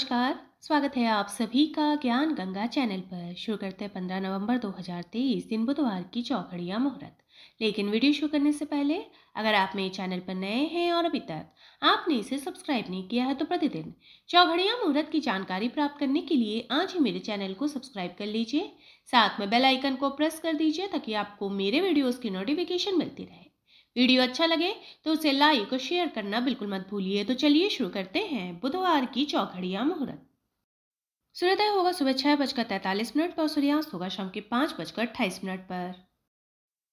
नमस्कार स्वागत है आप सभी का ज्ञान गंगा चैनल पर शुरू करते हैं पंद्रह नवंबर 2023 दिन बुधवार की चौखड़िया मुहूर्त लेकिन वीडियो शुरू करने से पहले अगर आप मेरे चैनल पर नए हैं और अभी तक आपने इसे सब्सक्राइब नहीं किया है तो प्रतिदिन चौघड़िया मुहूर्त की जानकारी प्राप्त करने के लिए आज ही मेरे चैनल को सब्सक्राइब कर लीजिए साथ में बेलाइकन को प्रेस कर दीजिए ताकि आपको मेरे वीडियोज़ की नोटिफिकेशन मिलती रहे वीडियो अच्छा लगे तो उसे लाइक और शेयर करना बिल्कुल मत भूलिए तो चलिए शुरू करते हैं बुधवार की चौघड़िया मुहूर्त सूर्योदय होगा सुबह छह बजकर तैतालीस मिनट पर सूर्यास्त होगा शाम के पांच बजकर अट्ठाईस मिनट पर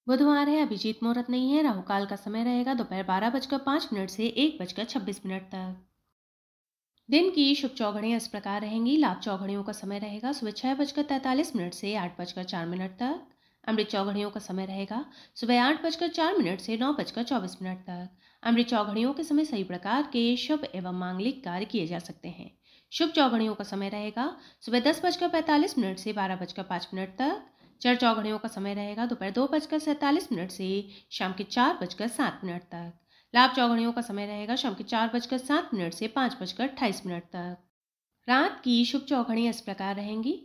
बुधवार है अभिजीत मुहूर्त नहीं है राहुकाल का समय रहेगा दोपहर बारह बजकर पांच मिनट से एक बजकर छब्बीस मिनट तक दिन की शुभ चौघड़ियाँ इस प्रकार रहेंगी लाभ चौघड़ियों का समय रहेगा सुबह छह बजकर तैतालीस मिनट से आठ बजकर चार मिनट तक अमृत चौघड़ियों का समय रहेगा सुबह आठ बजकर चार मिनट से नौ बजकर चौबीस मिनट तक अमृत चौघड़ियों के समय सही प्रकार के शुभ एवं मांगलिक कार्य किए जा सकते हैं शुभ चौघड़ियों का समय रहेगा सुबह दस बजकर पैंतालीस मिनट से बारह बजकर पाँच मिनट तक चर चौघड़ियों का समय रहेगा दोपहर दो बजकर सैंतालीस मिनट से शाम के चार बजकर सात मिनट तक लाभ चौघड़ियों का समय रहेगा शाम के चार बजकर सात मिनट से पाँच बजकर अट्ठाईस मिनट तक रात की शुभ चौघड़ियाँ इस प्रकार रहेंगी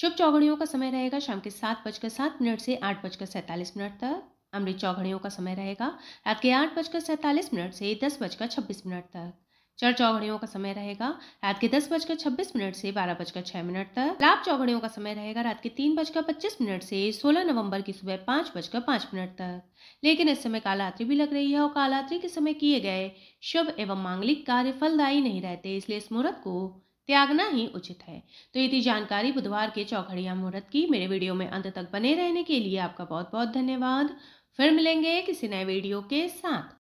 शुभ चौघड़ियों का समय रहेगा शाम के सात बजकर सात मिनट से आठ बजकर सैंतालीस मिनट तक अमृत चौघड़ियों का समय रहेगा रात के आठ बजकर सैंतालीस मिनट से दस बजकर छब्बीस मिनट तक चर चौघड़ियों का समय रहेगा रात के दस बजकर छब्बीस मिनट से बारह बजकर छह मिनट तक लाभ चौघड़ियों का समय रहेगा रात के तीन बजकर पच्चीस मिनट से सोलह नवंबर की सुबह पाँच बजकर पाँच मिनट तक लेकिन इस समय कालरात्रि भी लग रही है और कालरात्रि के समय किए गए शुभ एवं मांगलिक कार्य फलदायी नहीं रहते इसलिए इस मुहूर्त को त्यागना ही उचित है तो ये थी जानकारी बुधवार के चौखड़िया मुहूर्त की मेरे वीडियो में अंत तक बने रहने के लिए आपका बहुत बहुत धन्यवाद फिर मिलेंगे किसी नए वीडियो के साथ